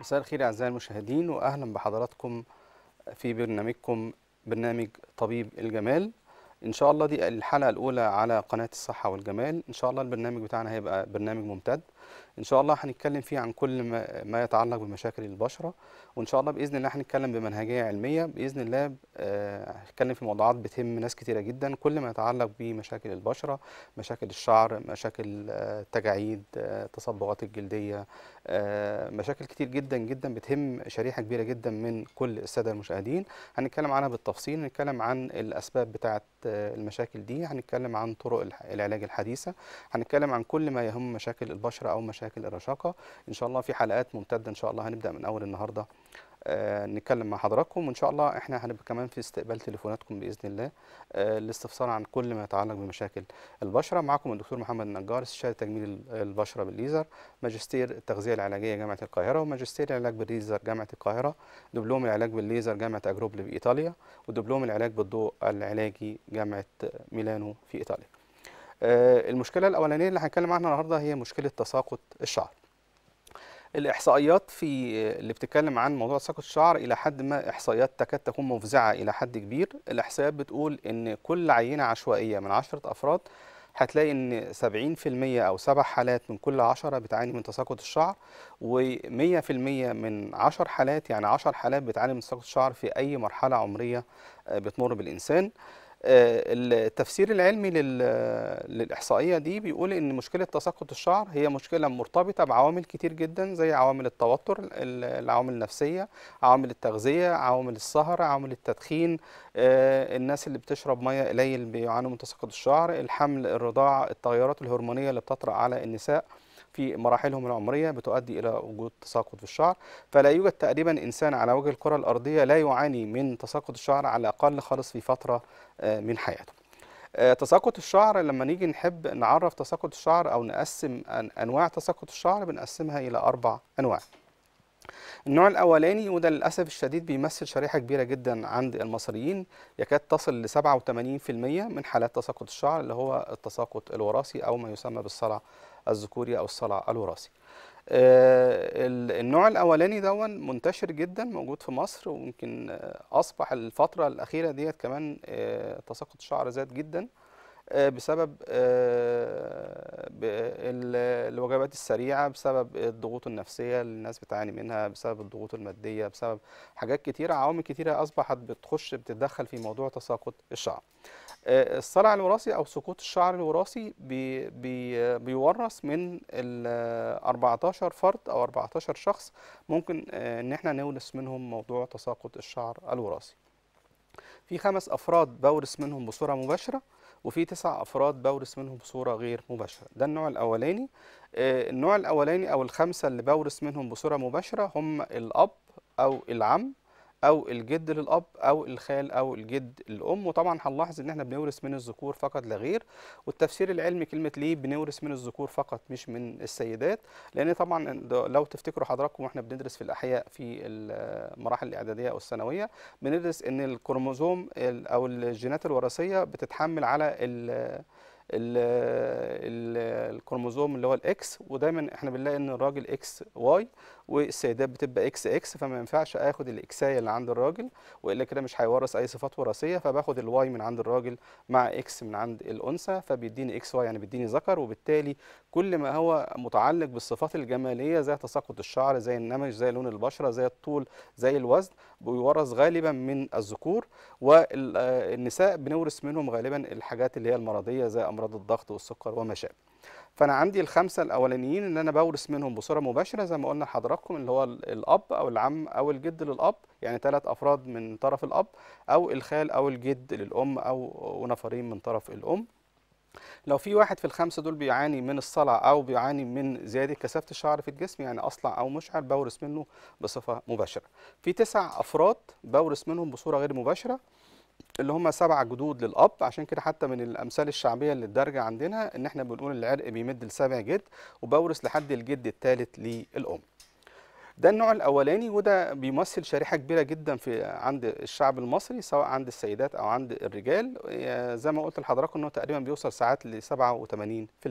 مساء الخير أعزائي المشاهدين وأهلا بحضراتكم في برنامجكم برنامج طبيب الجمال إن شاء الله دي الحلقة الأولى على قناة الصحة والجمال إن شاء الله البرنامج بتاعنا هيبقى برنامج ممتد ان شاء الله هنتكلم فيه عن كل ما يتعلق بمشاكل البشره وان شاء الله باذن الله هنتكلم بمنهجيه علميه باذن الله آه، هنتكلم في موضوعات بتهم ناس كتيره جدا كل ما يتعلق بمشاكل البشره مشاكل الشعر مشاكل التجاعيد آه، التصبغات آه، الجلديه مشاكل كتير جدا جدا بتهم شريحه كبيره جدا من كل الساده المشاهدين هنتكلم عنها بالتفصيل هنتكلم عن الاسباب بتاعه المشاكل دي هنتكلم عن طرق العلاج الحديثه هنتكلم عن كل ما يهم مشاكل البشره الرشاقه او مشاكل الرشاقه ان شاء الله في حلقات ممتده ان شاء الله هنبدا من اول النهارده آه، نتكلم مع حضراتكم وان شاء الله احنا هنبقى كمان في استقبال تليفوناتكم باذن الله للاستفسار آه، عن كل ما يتعلق بمشاكل البشره معكم الدكتور محمد النجار استشاري تجميل البشره بالليزر ماجستير التغذيه العلاجيه جامعه القاهره وماجستير العلاج بالليزر جامعه القاهره دبلوم العلاج بالليزر جامعه اجروبل بايطاليا ودبلوم العلاج بالضوء العلاجي جامعه ميلانو في ايطاليا آه، المشكله الاولانيه اللي هنتكلم عنها النهارده هي مشكله تساقط الشعر الاحصائيات في اللي بتتكلم عن موضوع تساقط الشعر الى حد ما احصائيات تكاد تكون مفزعه الى حد كبير الاحصائيات بتقول ان كل عينه عشوائيه من 10 افراد هتلاقي ان 70% او 7 حالات من كل 10 بتعاني من تساقط الشعر و100% من 10 حالات يعني 10 حالات بتعاني من تساقط الشعر في اي مرحله عمريه آه، بتمر بالانسان آه، التفسير العلمي للإحصائية دي بيقول إن مشكلة تساقط الشعر هي مشكلة مرتبطة بعوامل كتير جدا زي عوامل التوتر العوامل النفسية عوامل التغذية عوامل السهر عوامل التدخين آه، الناس اللي بتشرب مية قليل بيعانوا من تساقط الشعر الحمل الرضاعة التغيرات الهرمونية اللي بتطرأ على النساء في مراحلهم العمرية بتؤدي إلى وجود تساقط في الشعر فلا يوجد تقريبا إنسان على وجه الكرة الأرضية لا يعاني من تساقط الشعر على الأقل خالص في فترة آه، من حياته آه، تساقط الشعر لما نيجي نحب نعرف تساقط الشعر أو نقسم أنواع تساقط الشعر بنقسمها إلى أربع أنواع النوع الاولاني وده للاسف الشديد بيمثل شريحه كبيره جدا عند المصريين يكاد تصل ل 87% من حالات تساقط الشعر اللي هو التساقط الوراثي او ما يسمى بالصلع الذكوري أو الصلع الوراثي آه، النوع الاولاني ده منتشر جدا موجود في مصر وممكن آه، اصبح الفتره الاخيره ديت كمان آه، تساقط الشعر زاد جدا بسبب الوجبات السريعه بسبب الضغوط النفسيه اللي الناس بتعاني منها بسبب الضغوط الماديه بسبب حاجات كتيره عوامل كتيره اصبحت بتخش بتتدخل في موضوع تساقط الشعر آه، الصلع الوراثي او سقوط الشعر الوراثي بي بي بيورث من ال 14 فرد او 14 شخص ممكن آه، ان احنا نورث منهم موضوع تساقط الشعر الوراثي في خمس افراد بورث منهم بصوره مباشره وفي تسع افراد بورث منهم بصوره غير مباشره ده النوع الاولاني آه، النوع الاولاني او الخمسه اللي بورث منهم بصوره مباشره هم الاب او العم او الجد للاب او الخال او الجد للام وطبعا هنلاحظ ان احنا بنورث من الذكور فقط لا غير والتفسير العلمي كلمه ليه بنورث من الذكور فقط مش من السيدات لان طبعا لو تفتكروا حضراتكم واحنا بندرس في الاحياء في المراحل الاعداديه او الثانويه بندرس ان الكروموزوم او الجينات الوراثيه بتتحمل على الكروموزوم اللي هو الاكس ودايما احنا بنلاقي ان الراجل اكس واي والسيدات بتبقى اكس اكس فما ينفعش اخد الاكسايه اللي عند الراجل والا كده مش هيورث اي صفات وراثيه فباخد الواي من عند الراجل مع اكس من عند الانثى فبيديني اكس واي يعني بيديني ذكر وبالتالي كل ما هو متعلق بالصفات الجماليه زي تساقط الشعر زي النمج زي لون البشره زي الطول زي الوزن بيورث غالبا من الذكور والنساء بنورث منهم غالبا الحاجات اللي هي المرضيه زي امراض الضغط والسكر وما شابه فانا عندي الخمسه الاولانيين ان انا بورث منهم بصوره مباشره زي ما قلنا لحضراتكم اللي هو الاب او العم او الجد للاب يعني ثلاث افراد من طرف الاب او الخال او الجد للام او ونفرين من طرف الام لو في واحد في الخمسه دول بيعاني من الصلع او بيعاني من زياده كثافه الشعر في الجسم يعني اصلع او مشعر بورث منه بصفه مباشره في تسع افراد بورث منهم بصوره غير مباشره اللي هم سبع جدود للاب عشان كده حتى من الامثال الشعبيه اللي الدرجه عندنا ان احنا بنقول العرق بيمد لسبع جد وبورث لحد الجد الثالث للام ده النوع الاولاني وده بيمثل شريحه كبيره جدا في عند الشعب المصري سواء عند السيدات او عند الرجال زي ما قلت لحضراتكم انه تقريبا بيوصل ساعات ل 87%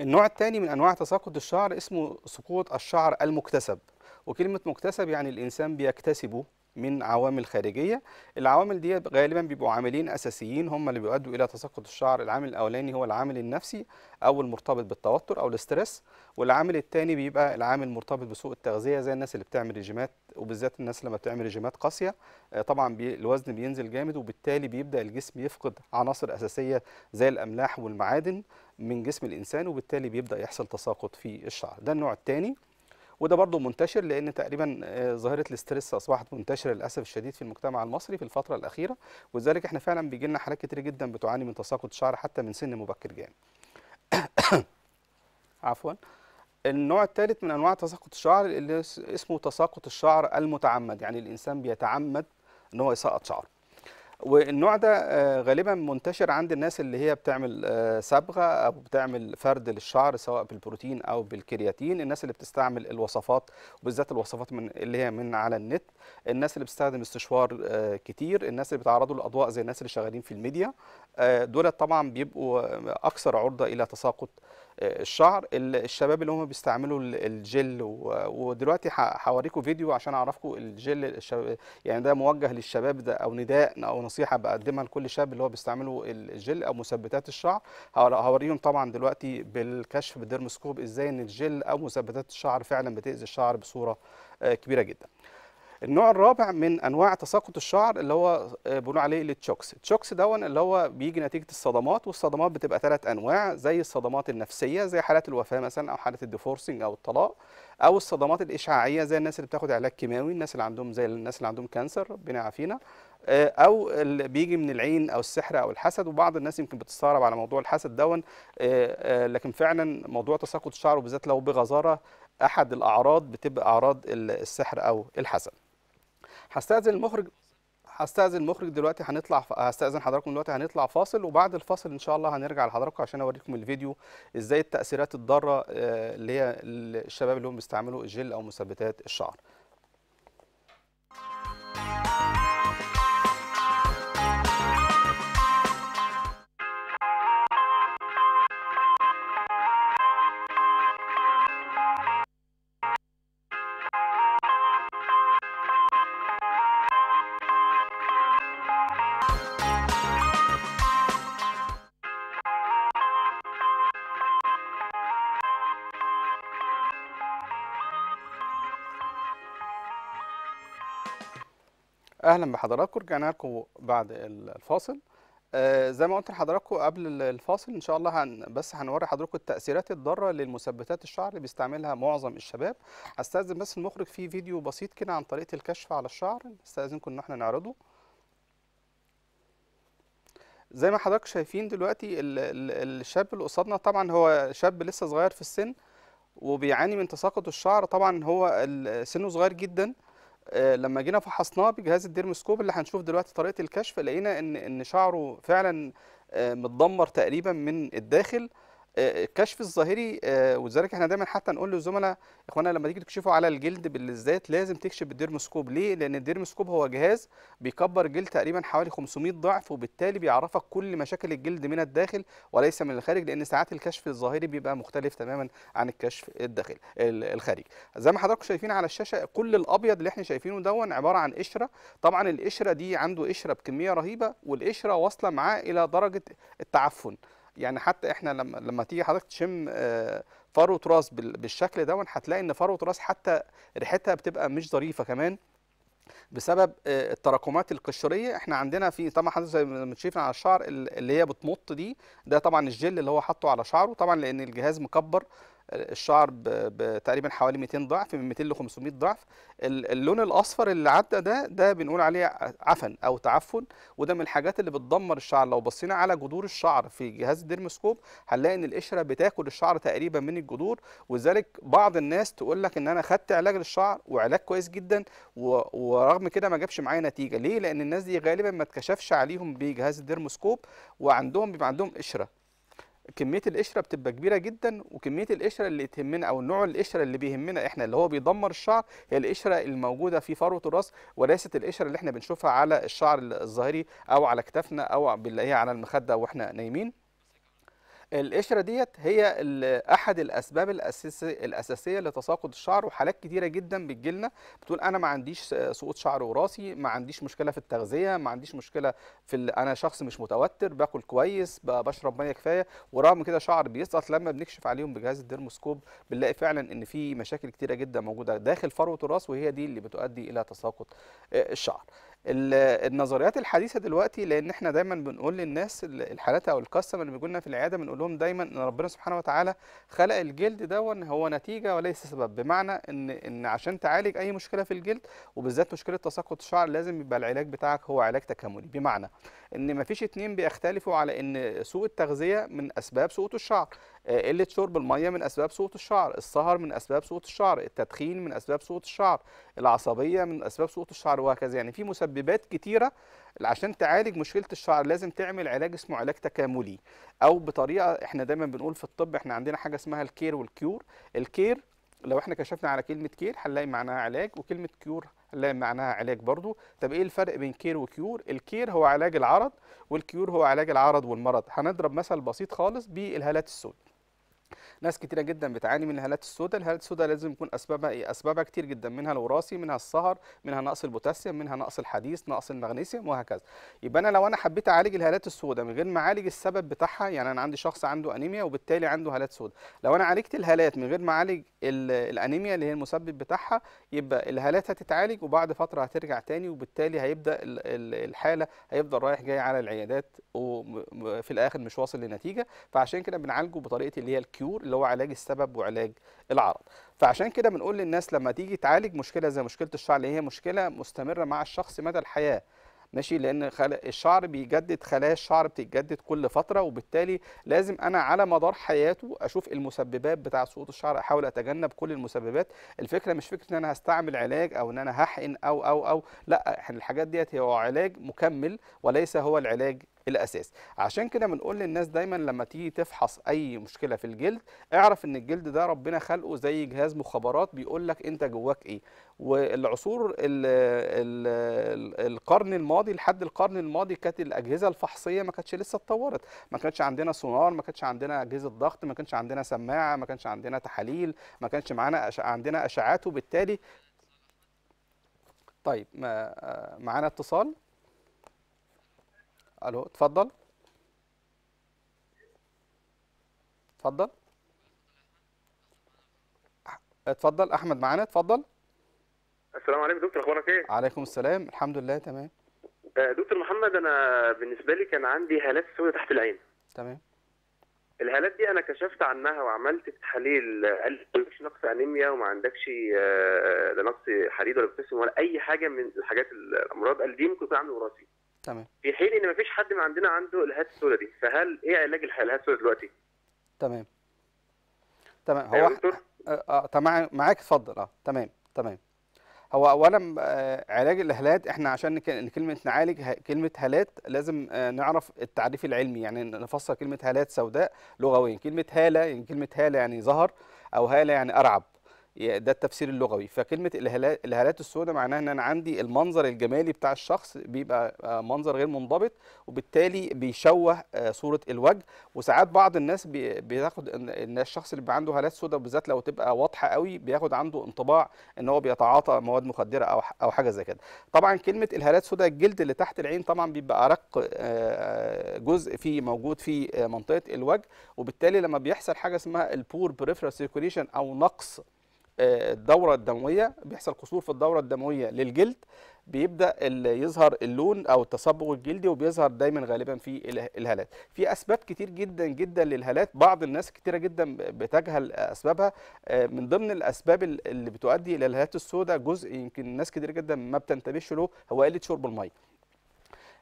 النوع الثاني من انواع تساقط الشعر اسمه سقوط الشعر المكتسب وكلمه مكتسب يعني الانسان بيكتسبه من عوامل خارجيه العوامل دي غالبا بيبقوا عاملين اساسيين هم اللي بيؤدوا الى تساقط الشعر العامل الاولاني هو العامل النفسي او المرتبط بالتوتر او الاسترس والعامل الثاني بيبقى العامل مرتبط بسوء التغذيه زي الناس اللي بتعمل ريجيمات وبالذات الناس لما بتعمل ريجيمات قاسيه آه، طبعا بي الوزن بينزل جامد وبالتالي بيبدا الجسم يفقد عناصر اساسيه زي الاملاح والمعادن من جسم الانسان وبالتالي بيبدا يحصل تساقط في الشعر ده النوع الثاني وده برضو منتشر لان تقريبا آه، ظاهره الاسترس اصبحت منتشره للاسف الشديد في المجتمع المصري في الفتره الاخيره ولذلك احنا فعلا بيجي لنا حالات كتير جدا بتعاني من تساقط الشعر حتى من سن مبكر جدا عفوا النوع الثالث من انواع تساقط الشعر اللي اسمه تساقط الشعر المتعمد يعني الانسان بيتعمد ان هو يسقط شعره والنوع ده آه، غالبا منتشر عند الناس اللي هي بتعمل صبغه آه، او بتعمل فرد للشعر سواء بالبروتين او بالكرياتين الناس اللي بتستعمل الوصفات وبالذات الوصفات من اللي هي من على النت الناس اللي بتستخدم استشوار آه، كتير الناس اللي بيتعرضوا للاضواء زي الناس اللي شغالين في الميديا دول طبعا بيبقوا اكثر عرضه الى تساقط الشعر الشباب اللي هم بيستعملوا الجل ودلوقتي هوريكم فيديو عشان اعرفكم الجل يعني ده موجه للشباب ده او نداء او نصيحه بقدمها لكل شاب اللي هو بيستعملوا الجل او مثبتات الشعر هوريهم طبعا دلوقتي بالكشف بالديرموسكوب ازاي ان الجل او مثبتات الشعر فعلا بتاذي الشعر بصوره آه، كبيره جدا النوع الرابع من انواع تساقط الشعر اللي هو آه، بنقول عليه التشوكس التشوكس دون اللي هو بيجي نتيجه الصدمات والصدمات بتبقى ثلاث انواع زي الصدمات النفسيه زي حالات الوفاه مثلا او حاله الديفورسنج او الطلاق او الصدمات الاشعاعيه زي الناس اللي بتاخد علاج كيماوي الناس اللي عندهم زي الناس اللي عندهم كانسر ربنا يعافينا آه، او اللي بيجي من العين او السحر او الحسد وبعض الناس يمكن بتستغرب على موضوع الحسد دون آه، لكن فعلا موضوع تساقط الشعر وبالذات لو بغزاره احد الاعراض بتبقى اعراض السحر او الحسد هستاذن المخرج هستاذن المخرج دلوقتي هنطلع ف... هستاذن حضراتكم دلوقتي هنطلع فاصل وبعد الفاصل ان شاء الله هنرجع لحضراتكم عشان اوريكم الفيديو ازاي التاثيرات الضاره آه، اللي هي الشباب اللي هم بيستعملوا الجل او مثبتات الشعر اهلا بحضراتكم رجعنا لكم بعد الفاصل آه زي ما قلت لحضراتكم قبل الفاصل ان شاء الله هن بس هنوري حضراتكم التاثيرات الضاره للمثبتات الشعر اللي بيستعملها معظم الشباب هستاذن بس المخرج في فيديو بسيط كده عن طريقه الكشف على الشعر استاذنكم ان احنا نعرضه زي ما حضراتكم شايفين دلوقتي الـ الـ الشاب اللي قصادنا طبعا هو شاب لسه صغير في السن وبيعاني من تساقط الشعر طبعا هو سنه صغير جدا آه، لما جينا فحصناه بجهاز الديرمسكوب اللي هنشوف دلوقتي طريقه الكشف لقينا ان ان شعره فعلا آه، متدمر تقريبا من الداخل الكشف الظاهري آه، ولذلك احنا دايما حتى نقول للزملاء اخوانا لما تيجي تكشفوا على الجلد بالذات لازم تكشف بالديرموسكوب ليه لان الديرموسكوب هو جهاز بيكبر جلد تقريبا حوالي 500 ضعف وبالتالي بيعرفك كل مشاكل الجلد من الداخل وليس من الخارج لان ساعات الكشف الظاهري بيبقى مختلف تماما عن الكشف الداخلي الخارجي زي ما حضراتكم شايفين على الشاشه كل الابيض اللي احنا شايفينه دون عباره عن قشره طبعا القشره دي عنده قشره بكميه رهيبه والقشره واصله معاه الى درجه التعفن يعني حتى احنا لما لما تيجي حضرتك تشم فروه آه، راس بالشكل ده هتلاقي ان فروه راس حتى ريحتها بتبقى مش ظريفه كمان بسبب آه، التراكمات القشريه احنا عندنا في طبعا حضرتك زي ما شايفين على الشعر اللي هي بتمط دي ده طبعا الجل اللي هو حاطه على شعره طبعا لان الجهاز مكبر الشعر تقريبا حوالي 200 ضعف من 200 ل 500 ضعف اللون الاصفر اللي عدى ده ده بنقول عليه عفن او تعفن وده من الحاجات اللي بتدمر الشعر لو بصينا على جذور الشعر في جهاز الديرمسكوب هنلاقي ان القشره بتاكل الشعر تقريبا من الجذور وذلك بعض الناس تقول لك ان انا خدت علاج للشعر وعلاج كويس جدا ورغم كده ما جابش معايا نتيجه ليه لان الناس دي غالبا ما اتكشفش عليهم بجهاز الديرمسكوب وعندهم بيبقى عندهم قشره كميه القشره بتبقى كبيره جدا وكميه القشره اللي تهمنا او نوع القشره اللي بيهمنا احنا اللي هو بيدمر الشعر هي القشره الموجوده في فروه الراس وليست القشره اللي احنا بنشوفها على الشعر الظهري او على اكتافنا او بنلاقيها على المخده واحنا نايمين القشره ديت هي احد الاسباب الأساسي الاساسيه لتساقط الشعر وحالات كتيره جدا بتجيلنا بتقول انا ما عنديش سقوط شعر وراثي ما عنديش مشكله في التغذيه ما عنديش مشكله في انا شخص مش متوتر باكل كويس بشرب ميه كفايه ورغم كده شعر بيسقط لما بنكشف عليهم بجهاز الديرموسكوب بنلاقي فعلا ان في مشاكل كتيره جدا موجوده داخل فروه الراس وهي دي اللي بتؤدي الى تساقط آه، الشعر النظريات الحديثه دلوقتي لان احنا دايما بنقول للناس الحالات او الكاستمر اللي بيجوا في العياده بنقول لهم دايما ان ربنا سبحانه وتعالى خلق الجلد دون هو نتيجه وليس سبب بمعنى ان ان عشان تعالج اي مشكله في الجلد وبالذات مشكله تساقط الشعر لازم يبقى العلاج بتاعك هو علاج تكاملي بمعنى ان ما فيش اتنين بيختلفوا على ان سوء التغذيه من اسباب سقوط الشعر آه، قله شرب الميه من اسباب سقوط الشعر السهر من اسباب سقوط الشعر التدخين من اسباب سقوط الشعر العصبيه من اسباب سقوط الشعر وهكذا يعني في مسببات كتيره عشان تعالج مشكله الشعر لازم تعمل علاج اسمه علاج تكاملي او بطريقه احنا دايما بنقول في الطب احنا عندنا حاجه اسمها الكير والكيور الكير لو احنا كشفنا على كلمه كير هنلاقي معناها علاج وكلمه كيور هنلاقي معناها علاج برضو طب ايه الفرق بين كير وكيور الكير هو علاج العرض والكيور هو علاج العرض والمرض هنضرب مثل بسيط خالص بالهالات السود ناس كتيره جدا بتعاني من الهالات السوداء الهالات السوداء لازم يكون اسبابها ايه اسبابها كتير جدا منها الوراثي منها السهر منها نقص البوتاسيوم منها نقص الحديث نقص المغنيسيوم وهكذا يبقى انا لو انا حبيت اعالج الهالات السوداء من غير ما اعالج السبب بتاعها يعني انا عندي شخص عنده انيميا وبالتالي عنده هالات سوداء لو انا عالجت الهالات من غير ما اعالج الانيميا اللي هي المسبب بتاعها يبقى الهالات هتتعالج وبعد فتره هترجع تاني وبالتالي هيبدا الحاله هيفضل رايح جاي على العيادات وفي الاخر مش واصل لنتيجه فعشان كده بنعالجه بطريقه اللي هي الكيور اللي هو علاج السبب وعلاج العرض فعشان كده بنقول للناس لما تيجي تعالج مشكله زي مشكله الشعر اللي هي مشكله مستمره مع الشخص مدى الحياه ماشي لان الشعر بيجدد خلايا الشعر بتتجدد كل فتره وبالتالي لازم انا على مدار حياته اشوف المسببات بتاع سقوط الشعر احاول اتجنب كل المسببات الفكره مش فكره ان انا هستعمل علاج او ان انا هحقن او او او لا احنا الحاجات ديت هي علاج مكمل وليس هو العلاج الاساس عشان كده بنقول للناس دايما لما تيجي تفحص اي مشكله في الجلد اعرف ان الجلد ده ربنا خلقه زي جهاز مخابرات بيقول لك انت جواك ايه والعصور الـ الـ الـ القرن الماضي لحد القرن الماضي كانت الاجهزه الفحصيه ما كانتش لسه اتطورت ما كانش عندنا سونار ما كانش عندنا اجهزه ضغط ما كانش عندنا سماعه ما كانش عندنا تحاليل ما كانش معانا أش... عندنا اشعات وبالتالي طيب ما آه، معانا اتصال الو اتفضل اتفضل اتفضل احمد معانا اتفضل السلام عليكم دكتور اخبارك ايه عليكم السلام الحمد لله تمام آه، دكتور محمد انا بالنسبه لي كان عندي هالات سوداء تحت العين تمام الهالات دي انا كشفت عنها وعملت تحاليل قال مفيش نقص انيميا وما عندكش آه، لا نقص حديد ولا بوتاسيوم ولا اي حاجه من الحاجات الامراض قال دي ممكن تكون عامل وراثي تمام في حين ان مفيش حد من عندنا عنده الهات السوداء دي فهل ايه علاج الهات السوداء دلوقتي تمام تمام هو اه تمام معاك اتفضل اه تمام تمام هو اولا آه، علاج الهالات احنا عشان كلمه نعالج كلمه هالات لازم آه، نعرف التعريف العلمي يعني نفسر كلمه هالات سوداء لغويا كلمه هاله يعني كلمه هاله يعني ظهر او هاله يعني ارعب ده التفسير اللغوي فكلمه الهالات السوداء معناها ان انا عندي المنظر الجمالي بتاع الشخص بيبقى آه، منظر غير منضبط وبالتالي بيشوه آه، صوره الوجه وساعات بعض الناس بياخد ان الشخص اللي بيبقى عنده هالات سوداء بالذات لو تبقى واضحه قوي بياخد عنده انطباع ان هو بيتعاطى مواد مخدره او او حاجه زي كده طبعا كلمه الهالات سوداء الجلد اللي تحت العين طبعا بيبقى ارق آه، جزء فيه موجود في منطقه الوجه وبالتالي لما بيحصل حاجه اسمها البور بريفرال سيركوليشن او نقص الدوره الدمويه بيحصل قصور في الدوره الدمويه للجلد بيبدا يظهر اللون او التصبغ الجلدي وبيظهر دايما غالبا في الهالات في اسباب كتير جدا جدا للهالات بعض الناس كتيره جدا بتجهل اسبابها آه، من ضمن الاسباب اللي بتؤدي الى الهالات السوداء جزء يمكن ناس كتير جدا ما بتنتبهش له هو قله شرب الميه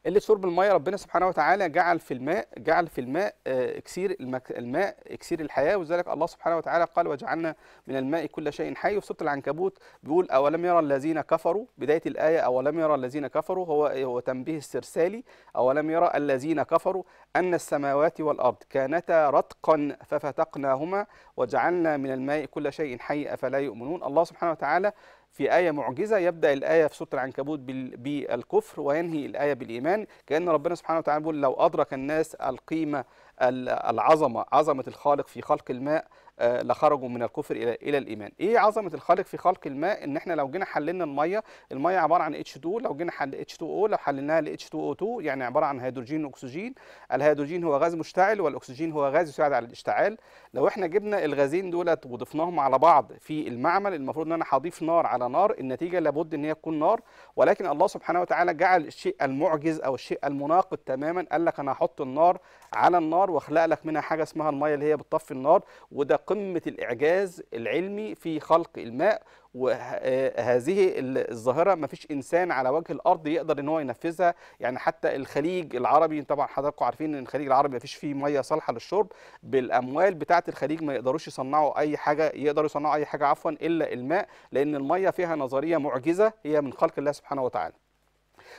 قله شرب الميه ربنا سبحانه وتعالى جعل في الماء جعل في الماء آه، اكسير الماء اكسير الحياه وذلك الله سبحانه وتعالى قال وجعلنا من الماء كل شيء حي وسط العنكبوت بيقول اولم يرى الذين كفروا بدايه الايه اولم يرى الذين كفروا هو هو تنبيه استرسالي اولم يرى الذين كفروا ان السماوات والارض كانتا رتقا ففتقناهما وجعلنا من الماء كل شيء حي افلا يؤمنون الله سبحانه وتعالى في آية معجزة يبدأ الآية في سورة العنكبوت بالكفر وينهي الآية بالإيمان كأن ربنا سبحانه وتعالى بيقول لو أدرك الناس القيمة العظمة عظمة الخالق في خلق الماء آه، لخرجوا من الكفر الى الى الايمان ايه عظمه الخالق في خلق الماء ان احنا لو جينا حللنا الميه الميه عباره عن H2 لو جينا حل H2O لو حللناها ل H2O2 يعني عباره عن هيدروجين واكسجين الهيدروجين هو غاز مشتعل والاكسجين هو غاز يساعد على الاشتعال لو احنا جبنا الغازين دولت وضفناهم على بعض في المعمل المفروض ان انا هضيف نار على نار النتيجه لابد ان هي تكون نار ولكن الله سبحانه وتعالى جعل الشيء المعجز او الشيء المناقض تماما قال لك انا هحط النار على النار واخلق لك منها حاجه اسمها الميه اللي هي بتطفي النار وده قمة الإعجاز العلمي في خلق الماء وهذه الظاهرة ما فيش إنسان على وجه الأرض يقدر إن هو ينفذها يعني حتى الخليج العربي طبعا حضراتكم عارفين إن الخليج العربي ما فيش فيه مية صالحة للشرب بالأموال بتاعة الخليج ما يقدروش يصنعوا أي حاجة يقدروا يصنعوا أي حاجة عفوا إلا الماء لأن المية فيها نظرية معجزة هي من خلق الله سبحانه وتعالى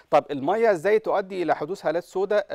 طب الميه ازاي تؤدي الى حدوث هالات سوداء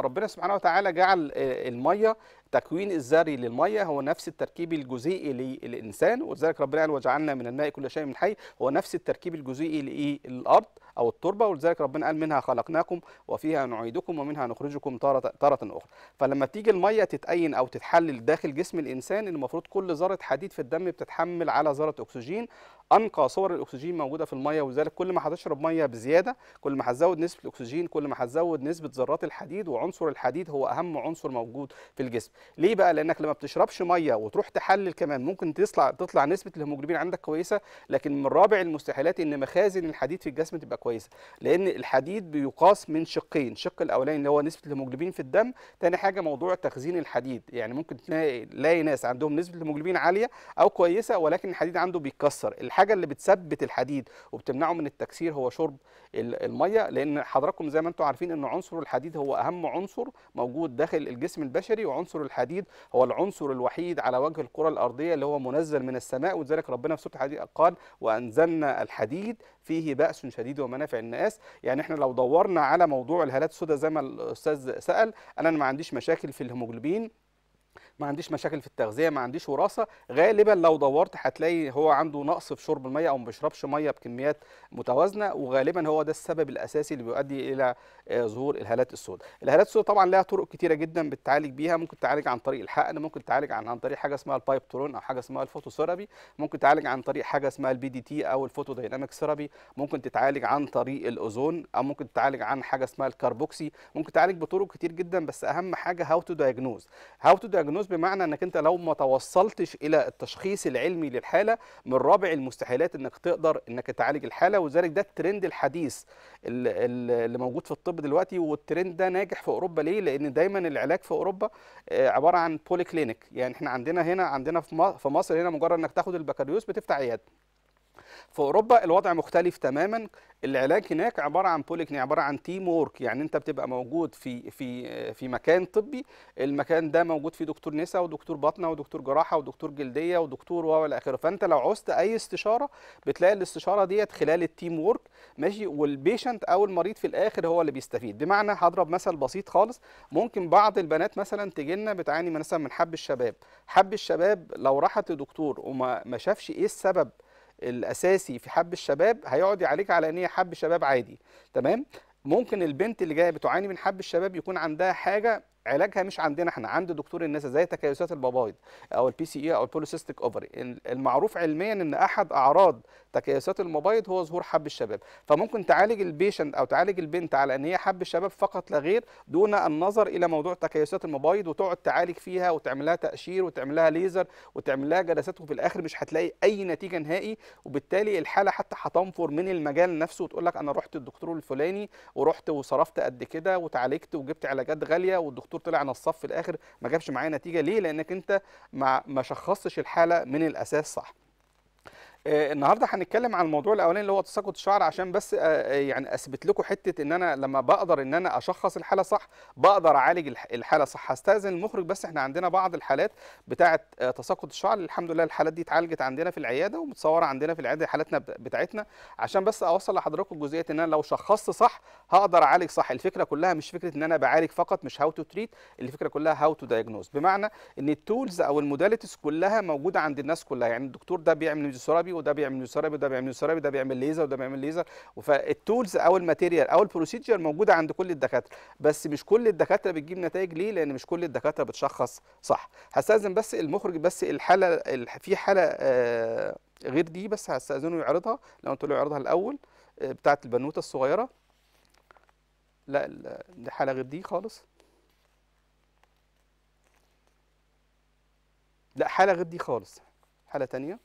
ربنا سبحانه وتعالى جعل آه، الميه التكوين الذري للميه هو نفس التركيب الجزيئي للانسان ولذلك ربنا قال وجعلنا من الماء كل شيء من حي هو نفس التركيب الجزيئي للارض او التربه ولذلك ربنا قال منها خلقناكم وفيها نعيدكم ومنها نخرجكم تاره طارة اخرى فلما تيجي الميه تتأين او تتحلل داخل جسم الانسان المفروض كل ذره حديد في الدم بتتحمل على ذره اكسجين انقى صور الاكسجين موجوده في الميه ولذلك كل ما هتشرب ميه بزياده كل ما هتزود نسبه الاكسجين كل ما هتزود نسبه ذرات الحديد وعنصر الحديد هو اهم عنصر موجود في الجسم ليه بقى لانك لما بتشربش ميه وتروح تحلل كمان ممكن تطلع تطلع نسبه الهيموجلوبين عندك كويسه لكن من رابع المستحيلات ان مخازن الحديد في الجسم تبقى كويسه لان الحديد بيقاس من شقين الشق الاولاني اللي هو نسبه الهيموجلوبين في الدم ثاني حاجه موضوع تخزين الحديد يعني ممكن تلاقي ناس عندهم نسبه الهيموجلوبين عاليه او كويسه ولكن الحديد عنده بيتكسر الحاجه اللي بتثبت الحديد وبتمنعه من التكسير هو شرب الميه لان حضراتكم زي ما انتم عارفين ان عنصر الحديد هو اهم عنصر موجود داخل الجسم البشري وعنصر الحديد هو العنصر الوحيد على وجه الكره الارضيه اللي هو منزل من السماء ولذلك ربنا في سوره الحديد قال وانزلنا الحديد فيه بأس شديد ومنافع الناس يعني احنا لو دورنا على موضوع الهالات السوداء زي ما الأستاذ سأل أنا ما عنديش مشاكل في الهيموجلوبين ما عنديش مشاكل في التغذيه ما عنديش وراثه غالبا لو دورت هتلاقي هو عنده نقص في شرب الميه او ما بيشربش ميه بكميات متوازنه وغالبا هو ده السبب الاساسي اللي بيؤدي الى آه، ظهور الهالات السوداء الهالات السوداء طبعا لها طرق كتيره جدا بتتعالج بيها ممكن تعالج عن طريق الحقن ممكن تعالج عن, عن طريق حاجه اسمها البايب ترون او حاجه اسمها الفوتوثيرابي ممكن تعالج عن طريق حاجه اسمها البي دي تي او الفوتوديناميك ثيرابي ممكن تتعالج عن طريق الاوزون او ممكن تتعالج عن حاجه اسمها الكاربوكسي ممكن تعالج بطرق كتير جدا بس اهم حاجه هاو تو دايجنوز هاو تو دايجنوز الدياجنوز بمعنى انك انت لو ما توصلتش الى التشخيص العلمي للحاله من رابع المستحيلات انك تقدر انك تعالج الحاله وذلك ده الترند الحديث اللي موجود في الطب دلوقتي والترند ده ناجح في اوروبا ليه؟ لان دايما العلاج في اوروبا آه، عباره عن بولي كلينيك يعني احنا عندنا هنا عندنا في مصر هنا مجرد انك تاخد البكالوريوس بتفتح عياده في اوروبا الوضع مختلف تماما العلاج هناك عباره عن بوليكني عباره عن تيم وورك يعني انت بتبقى موجود في في في مكان طبي المكان ده موجود فيه دكتور نساء ودكتور باطنه ودكتور جراحه ودكتور جلديه ودكتور و الى اخره فانت لو عوزت اي استشاره بتلاقي الاستشاره ديت خلال التيم وورك ماشي والبيشنت او المريض في الاخر هو اللي بيستفيد بمعنى هضرب مثل بسيط خالص ممكن بعض البنات مثلا تجي لنا بتعاني مثلا من حب الشباب حب الشباب لو راحت لدكتور وما شافش ايه السبب الاساسي في حب الشباب هيقعد يعالج على ان هي حب شباب عادي تمام ممكن البنت اللي جايه بتعاني من حب الشباب يكون عندها حاجه علاجها مش عندنا احنا عند دكتور النساء زي تكيسات البابايض او البي سي اي e او البوليسيستيك اوفري المعروف علميا ان احد اعراض تكيسات المبايض هو ظهور حب الشباب فممكن تعالج البيشنت او تعالج البنت على ان هي حب الشباب فقط لا غير دون النظر الى موضوع تكيسات المبايض وتقعد تعالج فيها وتعمل لها تقشير وتعمل لها ليزر وتعمل لها جلسات وفي الاخر مش هتلاقي اي نتيجه نهائي وبالتالي الحاله حتى هتنفر من المجال نفسه وتقول لك انا رحت الدكتور الفلاني ورحت وصرفت قد كده وتعالجت وجبت علاجات غاليه والدكتور الدكتور طلع الصف في الاخر ما جابش معايا نتيجه ليه لانك انت ما شخصتش الحاله من الاساس صح آه، النهارده هنتكلم عن الموضوع الاولاني اللي هو تساقط الشعر عشان بس آه، آه، يعني اثبت لكم حته ان انا لما بقدر ان انا اشخص الحاله صح بقدر اعالج الحاله صح هستاذن المخرج بس احنا عندنا بعض الحالات بتاعه تساقط الشعر الحمد لله الحالات دي اتعالجت عندنا في العياده ومتصوره عندنا في العياده حالاتنا بتاعتنا عشان بس اوصل لحضراتكم جزئيه ان انا لو شخصت صح هقدر اعالج صح الفكره كلها مش فكره ان انا بعالج فقط مش هاو تو تريت الفكره كلها هاو تو دايجنوز بمعنى ان التولز او الموداليتيز كلها موجوده عند الناس كلها يعني الدكتور ده بيعمل فيزيوثيرابي سرابي وده بيعمل سرابي وده بيعمل سرابي وده بيعمل ليزر وده بيعمل ليزر فالتولز او الماتيريال او البروسيجر موجوده عند كل الدكاتره بس مش كل الدكاتره بتجيب نتائج ليه لان مش كل الدكاتره بتشخص صح هستاذن بس المخرج بس الحاله في حاله آه، غير دي بس هستاذنه يعرضها لو قلت له يعرضها الاول آه، بتاعه البنوته الصغيره لا دي حاله غير دي خالص لا حاله غير دي خالص حاله ثانيه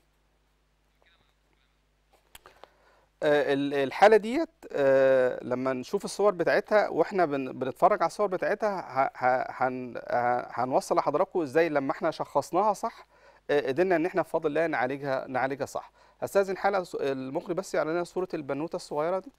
آه، الحاله ديت آه، لما نشوف الصور بتاعتها واحنا بنتفرج على الصور بتاعتها هنوصل لحضراتكم ازاي لما احنا شخصناها صح آه، قدرنا ان احنا بفضل الله نعالجها نعالجها صح هستاذن حالة المخرج بس يعلن لنا صوره البنوته الصغيره دي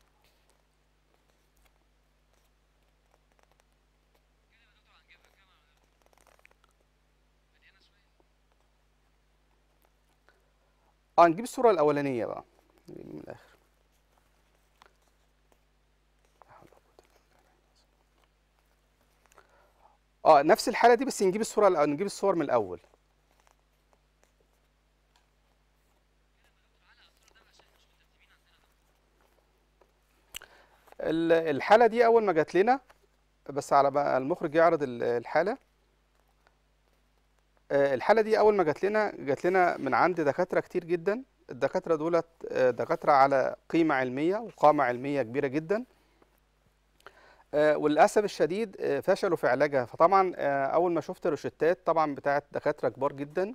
اه نجيب الصوره الاولانيه بقى من الاخر اه نفس الحاله دي بس نجيب الصوره نجيب الصور من الاول الحاله دي اول ما جات لنا بس على بقى المخرج يعرض الحاله آه، الحاله دي اول ما جات لنا جات لنا من عند دكاتره كتير جدا الدكاتره دولت آه، دكاتره على قيمه علميه وقامه علميه كبيره جدا آه، وللاسف الشديد آه، فشلوا في علاجها فطبعا آه، اول ما شفت روشتات طبعا بتاعه دكاتره كبار جدا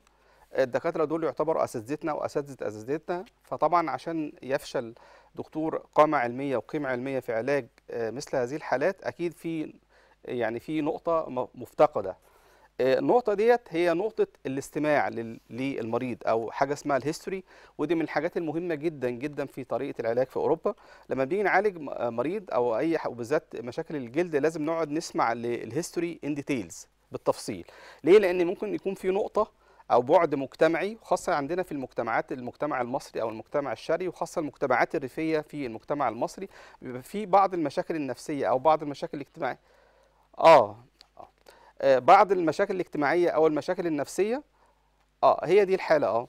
الدكاتره دول يعتبروا اساتذتنا واساتذه اساتذتنا فطبعا عشان يفشل دكتور قامه علميه وقيمه علميه في علاج مثل هذه الحالات اكيد في يعني في نقطه مفتقده النقطة ديت هي نقطة الاستماع للمريض أو حاجة اسمها الهيستوري ودي من الحاجات المهمة جدا جدا في طريقة العلاج في أوروبا لما بنيجي نعالج مريض أو أي وبالذات مشاكل الجلد لازم نقعد نسمع للهيستوري إن ديتيلز بالتفصيل ليه؟ لأن ممكن يكون في نقطة او بعد مجتمعي خاصه عندنا في المجتمعات المجتمع المصري او المجتمع الشرقي وخاصه المجتمعات الريفيه في المجتمع المصري بيبقى في بعض المشاكل النفسيه او بعض المشاكل الاجتماعيه اه آه، بعض المشاكل الاجتماعيه او المشاكل النفسيه اه هي دي الحاله اه, آه،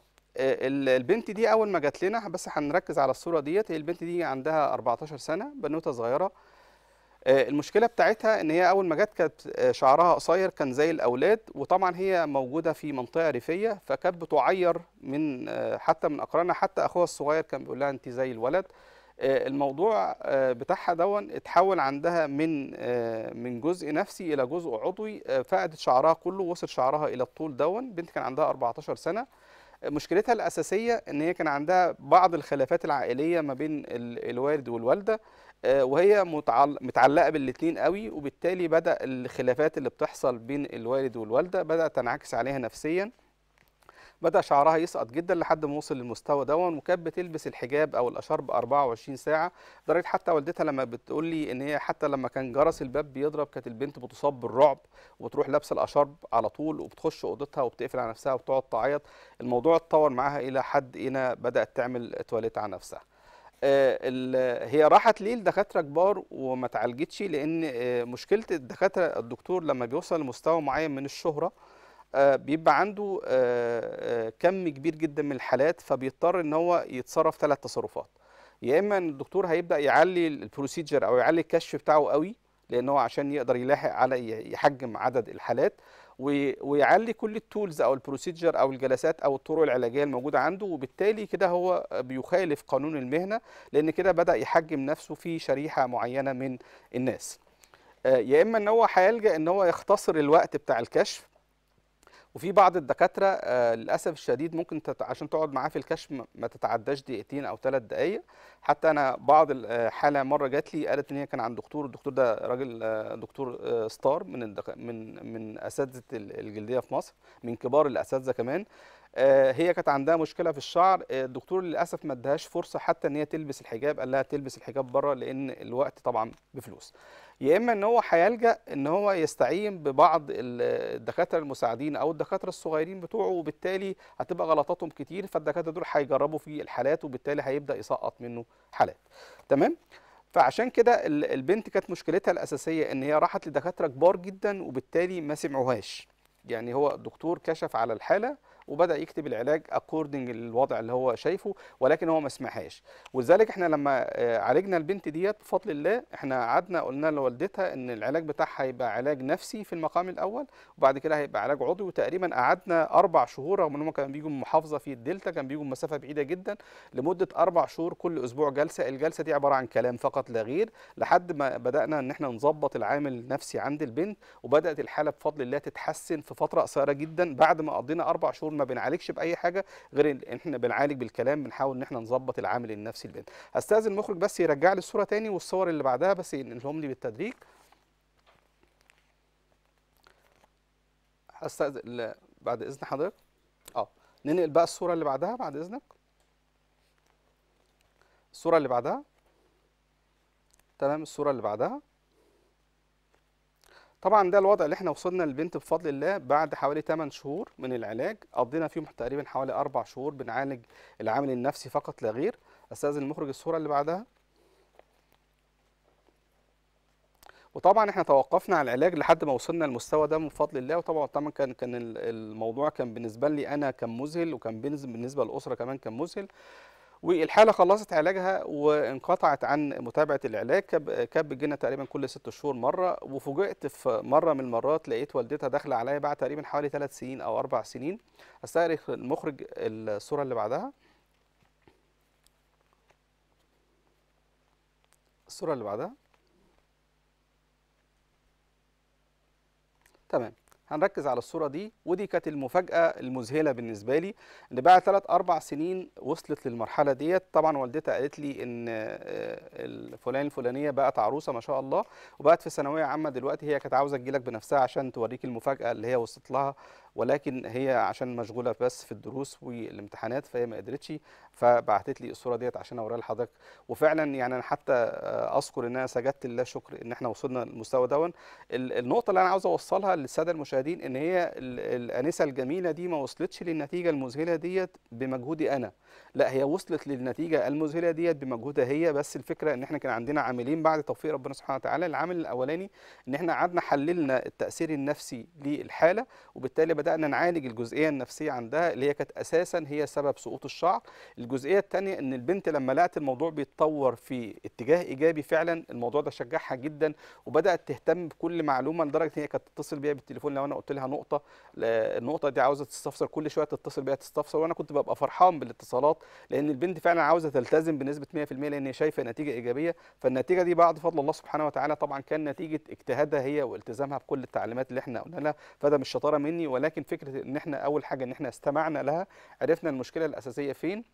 البنت دي اول ما جات لنا بس هنركز على الصوره ديت هي البنت دي عندها 14 سنه بنوته صغيره آه، المشكله بتاعتها ان هي اول ما جت كانت شعرها قصير كان زي الاولاد وطبعا هي موجوده في منطقه ريفيه فكانت بتعير من حتى من اقرانها حتى اخوها الصغير كان بيقول لها انت زي الولد آه، الموضوع آه، بتاعها دون اتحول عندها من آه، من جزء نفسي الى جزء عضوي فقدت شعرها كله وصل شعرها الى الطول دون بنت كان عندها 14 سنه مشكلتها الاساسيه ان هي كان عندها بعض الخلافات العائليه ما بين الوالد والوالده وهي متعلقه بالاثنين قوي وبالتالي بدا الخلافات اللي بتحصل بين الوالد والوالده بدات تنعكس عليها نفسيا بدا شعرها يسقط جدا لحد ما وصل للمستوى ده وكانت بتلبس الحجاب او الأشرب 24 ساعه لدرجه حتى والدتها لما بتقول لي ان هي حتى لما كان جرس الباب بيضرب كانت البنت بتصاب بالرعب وبتروح لابسه الأشرب على طول وبتخش اوضتها وبتقفل على نفسها وبتقعد تعيط الموضوع اتطور معاها الى حد هنا بدات تعمل تواليت على نفسها آه، هي راحت ليه لدكاتره كبار وما اتعالجتش لان آه، مشكله الدكاتره الدكتور لما بيوصل لمستوى معين من الشهره آه، بيبقى عنده آه، آه، كم كبير جدا من الحالات فبيضطر ان هو يتصرف ثلاث تصرفات يا اما ان الدكتور هيبدا يعلي البروسيجر او يعلي الكشف بتاعه قوي لان هو عشان يقدر يلاحق على يحجم عدد الحالات ويعلي كل التولز او البروسيجر او الجلسات او الطرق العلاجيه الموجوده عنده وبالتالي كده هو بيخالف قانون المهنه لان كده بدا يحجم نفسه في شريحه معينه من الناس يا اما ان هو هيلجا ان هو يختصر الوقت بتاع الكشف وفي بعض الدكاتره آه، للاسف الشديد ممكن تت... عشان تقعد معاه في الكشف ما تتعداش دقيقتين او ثلاث دقائق حتى انا بعض الحاله آه، مره جات لي قالت ان هي كان عند دكتور الدكتور ده راجل آه، دكتور ستار من الدك... من من اساتذه الجلديه في مصر من كبار الاساتذه كمان هي كانت عندها مشكله في الشعر الدكتور للاسف ما ادهاش فرصه حتى ان هي تلبس الحجاب قال لها تلبس الحجاب بره لان الوقت طبعا بفلوس يا اما ان هو هيلجا ان هو يستعين ببعض الدكاتره المساعدين او الدكاتره الصغيرين بتوعه وبالتالي هتبقى غلطاتهم كتير فالدكاتره دول هيجربوا في الحالات وبالتالي هيبدا يسقط منه حالات تمام فعشان كده البنت كانت مشكلتها الاساسيه ان هي راحت لدكاتره كبار جدا وبالتالي ما سمعوهاش يعني هو الدكتور كشف على الحاله وبدا يكتب العلاج اكوردنج للوضع اللي هو شايفه ولكن هو ما سمعهاش ولذلك احنا لما آه، عالجنا البنت ديت بفضل الله احنا قعدنا قلنا لوالدتها ان العلاج بتاعها هيبقى علاج نفسي في المقام الاول وبعد كده هيبقى علاج عضوي وتقريبا قعدنا اربع شهور رغم ان هم كانوا بيجوا من محافظه في الدلتا كان بيجوا مسافه بعيده جدا لمده اربع شهور كل اسبوع جلسه الجلسه دي عباره عن كلام فقط لا غير لحد ما بدانا ان احنا نظبط العامل النفسي عند البنت وبدات الحاله بفضل الله تتحسن في فتره قصيره جدا بعد ما قضينا اربع شهور ما بنعالجش باي حاجه غير ان احنا بنعالج بالكلام بنحاول ان احنا نظبط العامل النفسي للبنت هستاذن المخرج بس يرجع لي الصوره تاني والصور اللي بعدها بس ينقلهم لي بالتدريج هستاذن بعد اذن حضرتك اه ننقل بقى الصوره اللي بعدها بعد اذنك الصوره اللي بعدها تمام الصوره اللي بعدها طبعا ده الوضع اللي احنا وصلنا للبنت بفضل الله بعد حوالي 8 شهور من العلاج قضينا فيهم تقريبا حوالي 4 شهور بنعالج العامل النفسي فقط لا غير استاذ المخرج الصوره اللي بعدها وطبعا احنا توقفنا على العلاج لحد ما وصلنا للمستوى ده من فضل الله وطبعا طبعا كان كان الموضوع كان بالنسبه لي انا كان مذهل وكان بالنسبه للاسره كمان كان مذهل والحاله خلصت علاجها وانقطعت عن متابعه العلاج كب الجنه تقريبا كل ست شهور مره وفوجئت في مره من المرات لقيت والدتها داخله عليا بعد تقريبا حوالي ثلاث سنين او اربع سنين استغرق المخرج الصوره اللي بعدها الصوره اللي بعدها تمام هنركز على الصوره دي ودي كانت المفاجاه المذهله بالنسبه لي ان بعد ثلاث اربع سنين وصلت للمرحله ديت طبعا والدتها قالت لي ان آه، الفلان الفلانيه بقت عروسه ما شاء الله وبقت في ثانويه عامه دلوقتي هي كانت عاوزه تجيلك بنفسها عشان توريك المفاجاه اللي هي وصلت لها ولكن هي عشان مشغوله بس في الدروس والامتحانات فهي ما قدرتش فبعتت لي الصوره ديت عشان اوريها لحضرتك وفعلا يعني انا حتى آه، اذكر ان انا سجدت لله شكر ان احنا وصلنا للمستوى دون النقطه اللي انا عاوز اوصلها للساده المشاهدين ان هي الانسه الجميله دي ما وصلتش للنتيجه المذهله ديت بمجهودي انا لا هي وصلت للنتيجه المذهله ديت بمجهودها هي بس الفكره ان احنا كان عندنا عاملين بعد توفيق ربنا سبحانه وتعالى العامل الاولاني ان احنا قعدنا حللنا التاثير النفسي للحاله وبالتالي بدانا نعالج الجزئيه النفسيه عندها اللي هي كانت اساسا هي سبب سقوط الشعر الجزئيه الثانيه ان البنت لما لقت الموضوع بيتطور في اتجاه ايجابي فعلا الموضوع ده شجعها جدا وبدات تهتم بكل معلومه لدرجه ان هي كانت تتصل بيا بالتليفون لو انا قلت لها نقطه النقطه دي عاوزه تستفسر كل شويه تتصل بيا تستفسر وانا كنت ببقى فرحان بالاتصالات لان البنت فعلا عاوزه تلتزم بنسبه 100% لان هي شايفه نتيجه ايجابيه فالنتيجه دي بعد فضل الله سبحانه وتعالى طبعا كان نتيجه اجتهادها هي والتزامها بكل التعليمات اللي احنا قلنا لها فده مش شطاره مني ولكن لكن فكره ان احنا اول حاجه ان احنا استمعنا لها عرفنا المشكله الاساسيه فين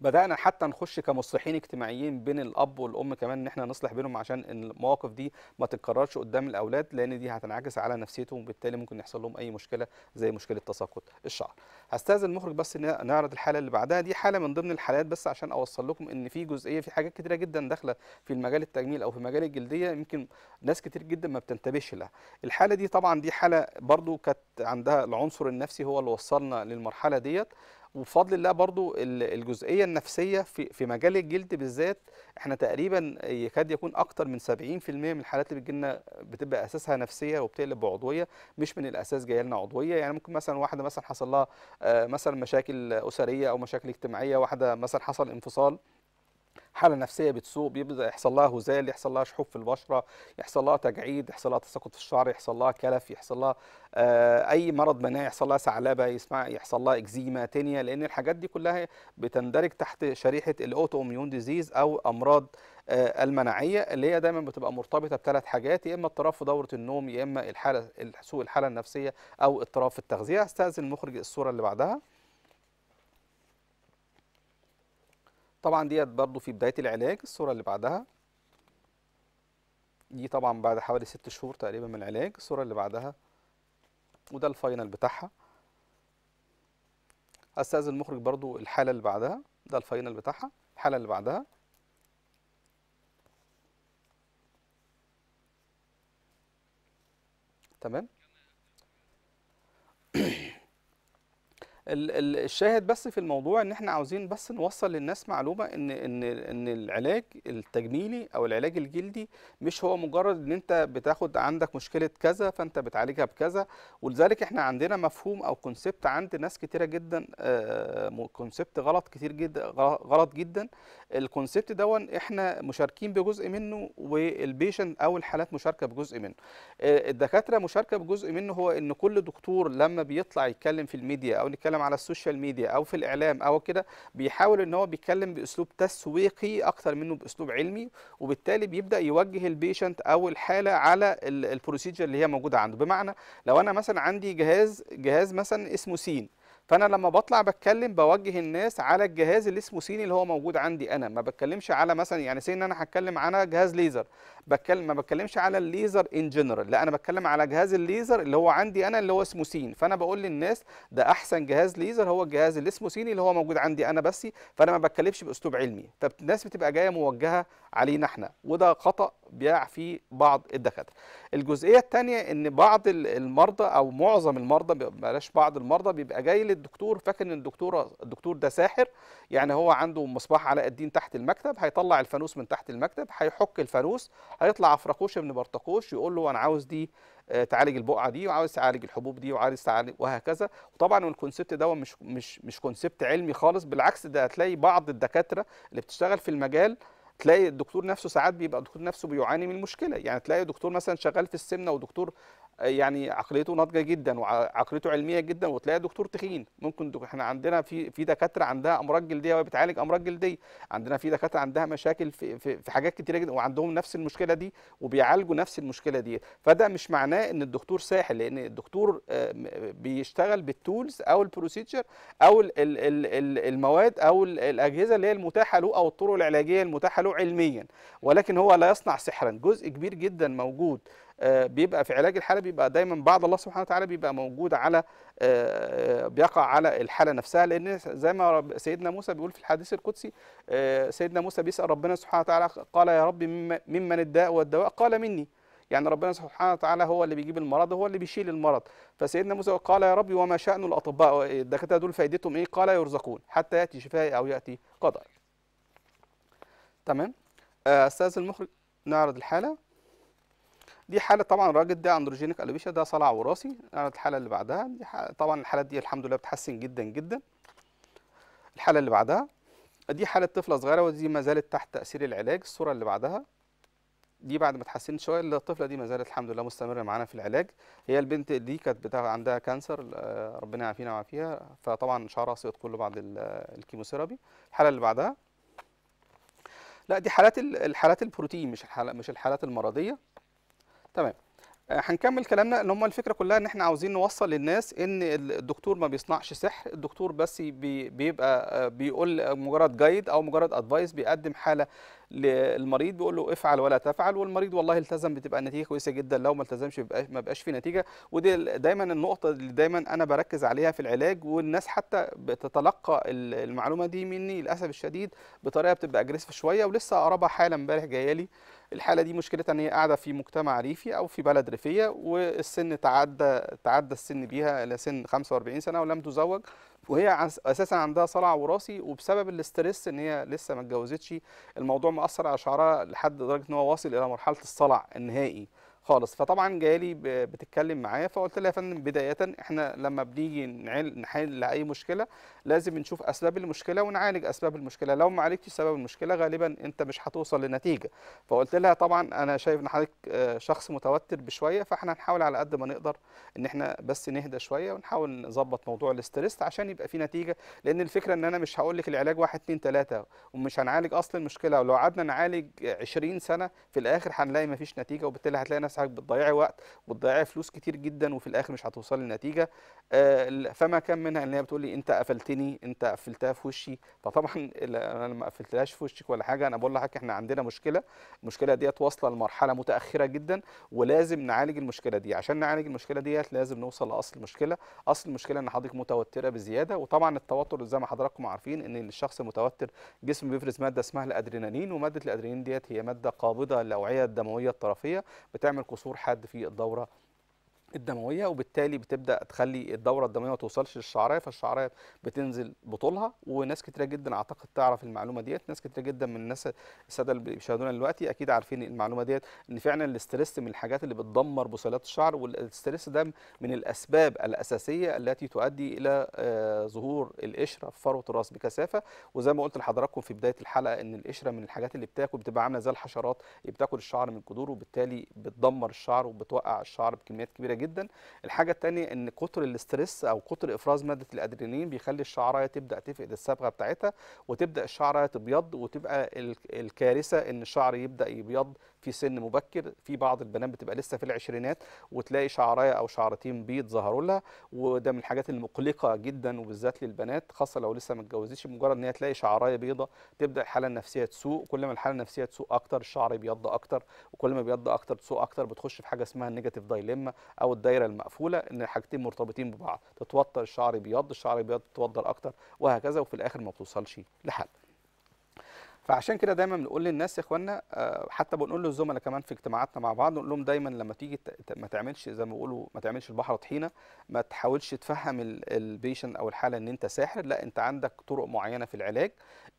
بدانا حتى نخش كمصلحين اجتماعيين بين الاب والام كمان ان احنا نصلح بينهم عشان المواقف دي ما تتكررش قدام الاولاد لان دي هتنعكس على نفسيتهم وبالتالي ممكن يحصل لهم اي مشكله زي مشكله تساقط الشعر هستاذن المخرج بس نعرض الحاله اللي بعدها دي حاله من ضمن الحالات بس عشان اوصل لكم ان في جزئيه في حاجات كتيره جدا داخله في المجال التجميل او في مجال الجلديه يمكن ناس كتير جدا ما بتنتبهش لها الحاله دي طبعا دي حاله برضو كانت عندها العنصر النفسي هو اللي وصلنا للمرحله ديت وبفضل الله برضو الجزئيه النفسيه في مجال الجلد بالذات احنا تقريبا يكاد يكون اكتر من 70% من الحالات اللي بتجيلنا بتبقى اساسها نفسيه وبتقلب بعضويه مش من الاساس جايه لنا عضويه يعني ممكن مثلا واحده مثلا حصل لها آه، مثلا مشاكل اسريه او مشاكل اجتماعيه واحده مثلا حصل انفصال حاله نفسيه بتسوء بيبدا يحصل لها هزال يحصل لها شحوب في البشره يحصل لها تجعيد يحصل لها تساقط في الشعر يحصل لها كلف يحصل لها آه، اي مرض مناعي يحصل لها ثعلبه يسمع يحصل لها اكزيما تانية لان الحاجات دي كلها بتندرج تحت شريحه الاوتو اميون ديزيز او امراض آه، المناعيه اللي هي دايما بتبقى مرتبطه بثلاث حاجات يا اما اضطراب في دوره النوم يا اما الحاله سوء الحاله النفسيه او اضطراب في التغذيه استاذن المخرج الصوره اللي بعدها طبعا ديت برضو في بداية العلاج الصورة اللي بعدها دي طبعا بعد حوالي ست شهور تقريبا من العلاج الصورة اللي بعدها وده الفاينل بتاعها أستاذ المخرج برضو الحالة اللي بعدها ده الفاينل بتاعها الحالة اللي بعدها تمام الشاهد بس في الموضوع ان احنا عاوزين بس نوصل للناس معلومه ان ان ان العلاج التجميلي او العلاج الجلدي مش هو مجرد ان انت بتاخد عندك مشكله كذا فانت بتعالجها بكذا ولذلك احنا عندنا مفهوم او كونسبت عند ناس كتيره جدا كونسبت آه، غلط كتير جدا غلط جدا الكونسبت دون احنا مشاركين بجزء منه والبيشنت او الحالات مشاركه بجزء منه آه، الدكاتره مشاركه بجزء منه هو ان كل دكتور لما بيطلع يتكلم في الميديا او نتكلم على السوشيال ميديا او في الاعلام او كده بيحاول ان هو بيتكلم باسلوب تسويقي اكتر منه باسلوب علمي وبالتالي بيبدا يوجه البيشنت او الحاله على البروسيجر اللي هي موجوده عنده بمعنى لو انا مثلا عندي جهاز جهاز مثلا اسمه سين فانا لما بطلع بتكلم بوجه الناس على الجهاز اللي اسمه سيني اللي هو موجود عندي انا ما بتكلمش على مثلا يعني سين انا هتكلم على جهاز ليزر بتكلم ما بتكلمش على الليزر ان جنرال لا انا بتكلم على جهاز الليزر اللي هو عندي انا اللي هو اسمه سين فانا بقول للناس ده احسن جهاز ليزر هو الجهاز اللي اسمه سين اللي هو موجود عندي انا بس فانا ما بتكلمش باسلوب علمي فالناس بتبقى جايه موجهه علينا احنا وده خطا بيقع فيه بعض الدكاتره الجزئيه الثانيه ان بعض المرضى او معظم المرضى بلاش بعض المرضى بيبقى جاي للدكتور فاكر ان الدكتور الدكتور ده ساحر يعني هو عنده مصباح علاء الدين تحت المكتب هيطلع الفانوس من تحت المكتب هيحك الفانوس هيطلع عفرقوش ابن برطقوش يقول له انا عاوز دي آه، تعالج البقعه دي وعاوز تعالج الحبوب دي وعاوز تعالج وهكذا وطبعا الكونسبت ده مش مش مش كونسبت علمي خالص بالعكس ده هتلاقي بعض الدكاتره اللي بتشتغل في المجال تلاقي الدكتور نفسه ساعات بيبقى الدكتور نفسه بيعاني من المشكله يعني تلاقي دكتور مثلا شغال في السمنه ودكتور يعني عقليته ناضجه جدا وعقليته علميه جدا وتلاقي دكتور تخين ممكن دك... احنا عندنا في في دكاتره عندها امراض جلديه وبتعالج امراض جلديه عندنا في دكاتره عندها مشاكل في, في, في حاجات كتيره جدا وعندهم نفس المشكله دي وبيعالجوا نفس المشكله دي فده مش معناه ان الدكتور ساحل لان الدكتور آه، بيشتغل بالتولز او البروسيجر او ال ال ال المواد او الاجهزه اللي هي المتاحه له او الطرق العلاجيه المتاحه له علميا ولكن هو لا يصنع سحرا جزء كبير جدا موجود آه، بيبقى في علاج الحاله بيبقى دايما بعض الله سبحانه وتعالى بيبقى موجود على آه، آه، بيقع على الحاله نفسها لان زي ما سيدنا موسى بيقول في الحديث القدسي سيدنا موسى بيسال ربنا سبحانه وتعالى قال يا رب ممن الداء والدواء قال مني يعني ربنا سبحانه وتعالى هو اللي بيجيب المرض هو اللي بيشيل المرض فسيدنا موسى قال يا ربي وما شأن الأطباء الدكاترة دول فائدتهم إيه قال يرزقون حتى يأتي شفاء أو يأتي قضاء تمام أستاذ المخرج نعرض الحالة دي حاله طبعا الراجل ده اندروجينيك الوبيشا ده صلع وراثي الحاله اللي بعدها دي طبعا الحالات دي الحمد لله بتحسن جدا جدا الحاله اللي بعدها دي حاله طفله صغيره ودي ما زالت تحت تاثير العلاج الصوره اللي بعدها دي بعد ما اتحسنت شويه الطفله دي ما زالت الحمد لله مستمره معانا في العلاج هي البنت دي كانت بتاع عندها كانسر ربنا يعافينا ويعافيها فطبعا شعرها سقط كله بعد الكيموثيرابي الحاله اللي بعدها لا دي حالات الحالات البروتين مش الحالات مش الحالات المرضيه تمام آه، هنكمل كلامنا ان هم الفكره كلها ان احنا عاوزين نوصل للناس ان الدكتور ما بيصنعش سحر الدكتور بس بيبقى آه، بيقول مجرد جايد او مجرد ادفايس بيقدم حاله للمريض بيقول له افعل ولا تفعل والمريض والله التزم بتبقى النتيجه كويسه جدا لو ما التزمش ما بقاش في نتيجه ودي دايما النقطه اللي دايما انا بركز عليها في العلاج والناس حتى بتتلقى المعلومه دي مني للاسف الشديد بطريقه بتبقى اجريسيف شويه ولسه قربها حاله امبارح جايه لي الحاله دي مشكلتها ان هي قاعده في مجتمع ريفي او في بلد ريفيه والسن تعدى تعدى السن بيها الى سن 45 سنه ولم تزوج وهي اساسا عندها صلع وراثي وبسبب الاسترس ان هي لسه ما اتجوزتش الموضوع مأثر على شعرها لحد درجه ان هو واصل الى مرحله الصلع النهائي خالص فطبعا جالي بتتكلم معايا فقلت لها يا فندم بدايه احنا لما بنيجي نحل اي مشكله لازم نشوف اسباب المشكله ونعالج اسباب المشكله لو ما عالجتش سبب المشكله غالبا انت مش هتوصل لنتيجه فقلت لها طبعا انا شايف ان حضرتك آه، شخص متوتر بشويه فاحنا هنحاول على قد ما نقدر ان احنا بس نهدى شويه ونحاول نظبط موضوع الاستريس عشان يبقى في نتيجه لان الفكره ان انا مش هقول لك العلاج 1 2 3 ومش هنعالج اصل المشكله ولو قعدنا نعالج 20 سنه في الاخر هنلاقي مفيش نتيجه وبالتالي هتلاقي نفسك بتضيعي وقت بتضيعي فلوس كتير جدا وفي الاخر مش هتوصلي لنتيجه آه، فما كان منها ان هي بتقول لي انت قفلتني انت قفلتها في وشي فطبعا انا ما قفلتهاش في وشك ولا حاجه انا بقول لحضرتك احنا عندنا مشكله المشكله ديت واصله لمرحله متاخره جدا ولازم نعالج المشكله دي عشان نعالج المشكله ديت لازم نوصل لاصل المشكله اصل المشكله ان حضرتك متوتره بزياده وطبعا التوتر زي ما حضراتكم عارفين ان الشخص المتوتر جسمه بيفرز ماده اسمها الادرينالين وماده الادرينالين ديت هي ماده قابضه للاوعيه الدمويه الطرفيه بتعمل قصور حد في الدوره الدمويه وبالتالي بتبدا تخلي الدوره الدمويه ما توصلش للشعريه فالشعريه بتنزل بطولها وناس كتيره جدا اعتقد تعرف المعلومه ديت ناس كتيره جدا من الناس الساده اللي بيشاهدونا دلوقتي اكيد عارفين المعلومه ديت ان فعلا الاستريس من الحاجات اللي بتدمر بصيلات الشعر والاستريس ده من الاسباب الاساسيه التي تؤدي الى آه، ظهور القشره في فروه الراس بكثافه وزي ما قلت لحضراتكم في بدايه الحلقه ان القشره من الحاجات اللي بتاكل بتبقى عامله زي الحشرات بتاكل الشعر من الجذور وبالتالي بتدمر الشعر وبتوقع الشعر بكميات كبيره جدا الحاجه الثانيه ان كتر الاسترس او كتر افراز ماده الادرينالين بيخلي الشعرايه تبدا تفقد الصبغه بتاعتها وتبدا الشعرايه تبيض وتبقى الكارثه ان الشعر يبدا يبيض في سن مبكر في بعض البنات بتبقى لسه في العشرينات وتلاقي شعرايه او شعرتين بيض ظهروا لها وده من الحاجات المقلقه جدا وبالذات للبنات خاصه لو لسه ما اتجوزتش مجرد ان هي تلاقي شعرايه بيضه تبدا الحاله النفسيه تسوء كل ما الحاله النفسيه تسوء اكتر الشعر بيض اكتر وكل ما بيض اكتر تسوء اكتر بتخش في حاجه اسمها النيجاتيف دايليما او الدايره المقفوله ان الحاجتين مرتبطين ببعض تتوتر الشعر بيض الشعر بيض تتوتر اكتر وهكذا وفي الاخر ما بتوصلش لحل فعشان كده دايما بنقول للناس يا اخوانا آه، حتى بنقول للزملاء كمان في اجتماعاتنا مع بعض نقول لهم دايما لما تيجي ما تعملش زي ما بيقولوا ما تعملش البحر طحينه ما تحاولش تفهم البيشن او الحاله ان انت ساحر لا انت عندك طرق معينه في العلاج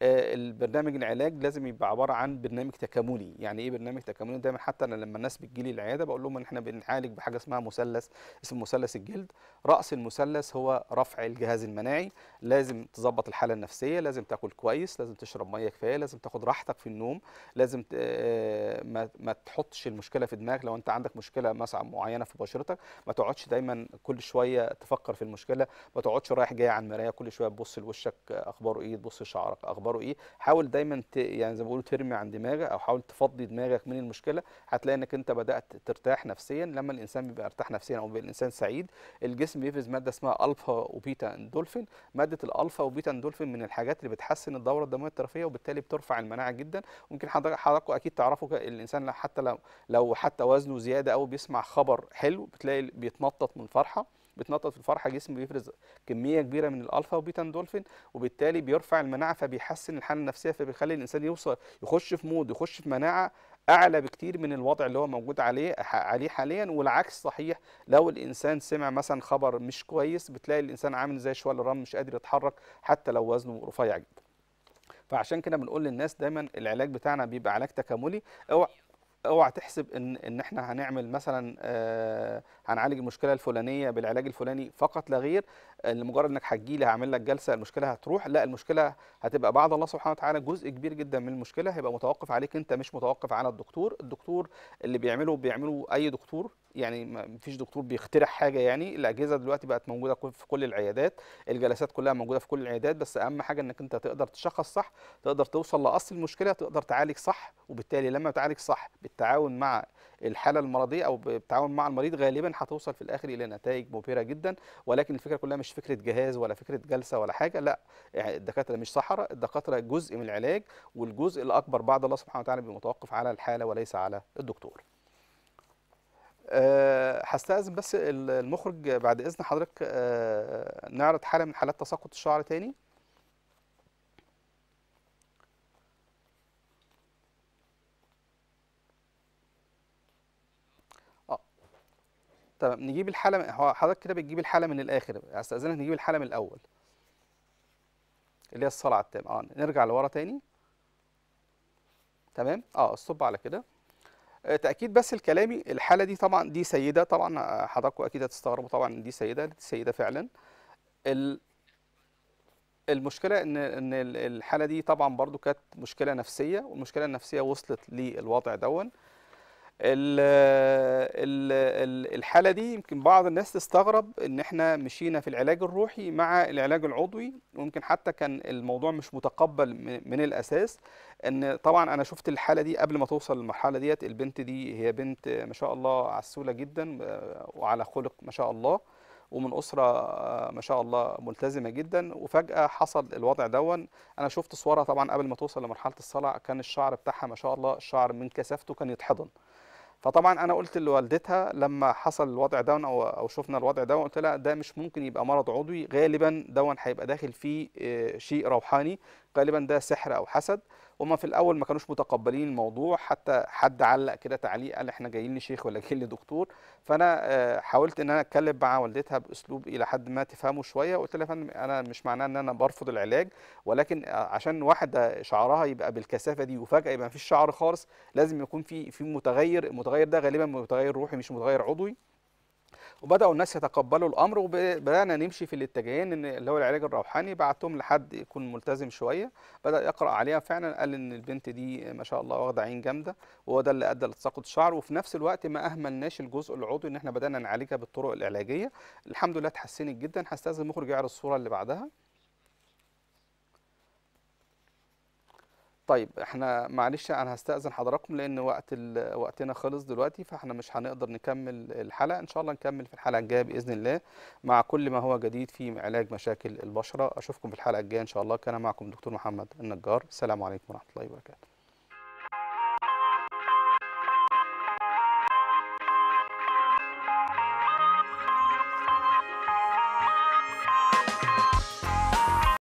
آه، البرنامج العلاج لازم يبقى عباره عن برنامج تكاملي يعني ايه برنامج تكاملي دايما حتى انا لما الناس بتجي لي العياده بقول لهم ان احنا بنعالج بحاجه اسمها مثلث اسمه مثلث الجلد راس المثلث هو رفع الجهاز المناعي لازم تظبط الحاله النفسيه لازم تاكل كويس لازم تشرب ميه كفايه لازم تاخد راحتك في النوم لازم آه، ما, ما تحطش المشكله في دماغك لو انت عندك مشكله مثلا معينه في بشرتك ما تقعدش دايما كل شويه تفكر في المشكله ما تقعدش رايح جاي على المرايه كل شويه تبص لوشك اخباره ايه تبص لشعرك اخباره ايه حاول دايما ت... يعني زي ما بيقولوا ترمي عن دماغك او حاول تفضي دماغك من المشكله هتلاقي انك انت بدات ترتاح نفسيا لما الانسان بيبقى ارتاح نفسيا او بيبقى الانسان سعيد الجسم بيفرز ماده اسمها الفا وبيتا اندولفين ماده الالفا وبيتا اندولفين من الحاجات اللي بتحسن الدوره الدمويه الترفيه وبالتالي بترفع بيرفع المناعه جدا ممكن حضراتكم اكيد تعرفوا الانسان حتى لو لو حتى وزنه زياده او بيسمع خبر حلو بتلاقي بيتنطط من الفرحه بتنطط في الفرحه جسمه بيفرز كميه كبيره من الالفا وبيتا دولفين وبالتالي بيرفع المناعه فبيحسن الحاله النفسيه فبيخلي الانسان يوصل يخش في مود يخش في مناعه اعلى بكتير من الوضع اللي هو موجود عليه عليه حاليا والعكس صحيح لو الانسان سمع مثلا خبر مش كويس بتلاقي الانسان عامل زي شوال الرمل مش قادر يتحرك حتى لو وزنه رفيع جدا فعشان كده بنقول للناس دايما العلاج بتاعنا بيبقى علاج تكاملي اوعى اوعى تحسب ان ان احنا هنعمل مثلا آه، هنعالج المشكله الفلانيه بالعلاج الفلاني فقط لا غير لمجرد انك هتجي لي هعمل لك جلسه المشكله هتروح لا المشكله هتبقى بعد الله سبحانه وتعالى جزء كبير جدا من المشكله هيبقى متوقف عليك انت مش متوقف على الدكتور الدكتور اللي بيعمله بيعمله اي دكتور يعني ما فيش دكتور بيخترع حاجه يعني الاجهزه دلوقتي بقت موجوده في كل العيادات الجلسات كلها موجوده في كل العيادات بس اهم حاجه انك انت تقدر تشخص صح تقدر توصل لاصل المشكله تقدر تعالج صح وبالتالي لما تعالج صح بالتعاون مع الحاله المرضيه او بالتعاون مع المريض غالبا هتوصل في الاخر الى نتائج مبهره جدا ولكن الفكره كلها مش فكره جهاز ولا فكره جلسه ولا حاجه لا يعني الدكاتره مش صحراء الدكاتره جزء من العلاج والجزء الاكبر بعد الله سبحانه وتعالى بيبقى متوقف على الحاله وليس على الدكتور آه، هستأذن بس المخرج بعد اذن حضرتك آه، نعرض حاله من حالات تساقط الشعر تاني طب نجيب الحاله هو حضرتك كده بتجيب الحاله من الاخر استاذنك نجيب الحاله من الاول اللي هي الصلعه التامه اه نرجع لورا تاني تمام اه الصب على كده آه، تاكيد بس لكلامي الحاله دي طبعا دي سيده طبعا آه، حضراتكم اكيد هتستغربوا طبعا دي سيده دي سيده فعلا المشكله ان ان الحاله دي طبعا برضو كانت مشكله نفسيه والمشكله النفسيه وصلت للوضع دون الحاله دي يمكن بعض الناس تستغرب ان احنا مشينا في العلاج الروحي مع العلاج العضوي ويمكن حتى كان الموضوع مش متقبل من الاساس ان طبعا انا شفت الحاله دي قبل ما توصل للمرحله ديت البنت دي هي بنت ما شاء الله عسوله جدا وعلى خلق ما شاء الله ومن اسره ما شاء الله ملتزمه جدا وفجاه حصل الوضع دون انا شفت صورها طبعا قبل ما توصل لمرحله الصلع كان الشعر بتاعها ما شاء الله الشعر من كثافته كان يتحضن فطبعا انا قلت لوالدتها لما حصل الوضع ده او او شفنا الوضع ده قلت لها ده مش ممكن يبقى مرض عضوي غالبا ده هيبقى داخل فيه آه، شيء روحاني غالبا ده سحر او حسد هما في الاول ما كانوش متقبلين الموضوع حتى حد علق كده تعليق قال احنا جايين لشيخ ولا جايين لدكتور فانا آه، حاولت ان انا اتكلم مع والدتها باسلوب الى حد ما تفهمه شويه قلت لها فندم انا مش معناه ان انا برفض العلاج ولكن آه، عشان واحده شعرها يبقى بالكثافه دي وفجاه يبقى ما فيش شعر خالص لازم يكون في في متغير المتغير ده غالبا متغير روحي مش متغير عضوي وبداوا الناس يتقبلوا الامر وبدانا نمشي في الاتجاهين ان اللي هو العلاج الروحاني بعتهم لحد يكون ملتزم شويه بدا يقرا عليها فعلا قال ان البنت دي ما شاء الله واخده عين جامده وهو ده اللي ادى لتساقط الشعر وفي نفس الوقت ما اهملناش الجزء العضوي ان احنا بدانا نعالجها بالطرق العلاجيه الحمد لله اتحسنت جدا هستاذن المخرج يعرض الصوره اللي بعدها طيب احنا معلش انا هستأذن حضراتكم لان وقت وقتنا خلص دلوقتي فاحنا مش هنقدر نكمل الحلقه ان شاء الله نكمل في الحلقه الجايه باذن الله مع كل ما هو جديد في علاج مشاكل البشره اشوفكم في الحلقه الجايه ان شاء الله كان معكم دكتور محمد النجار السلام عليكم ورحمه الله وبركاته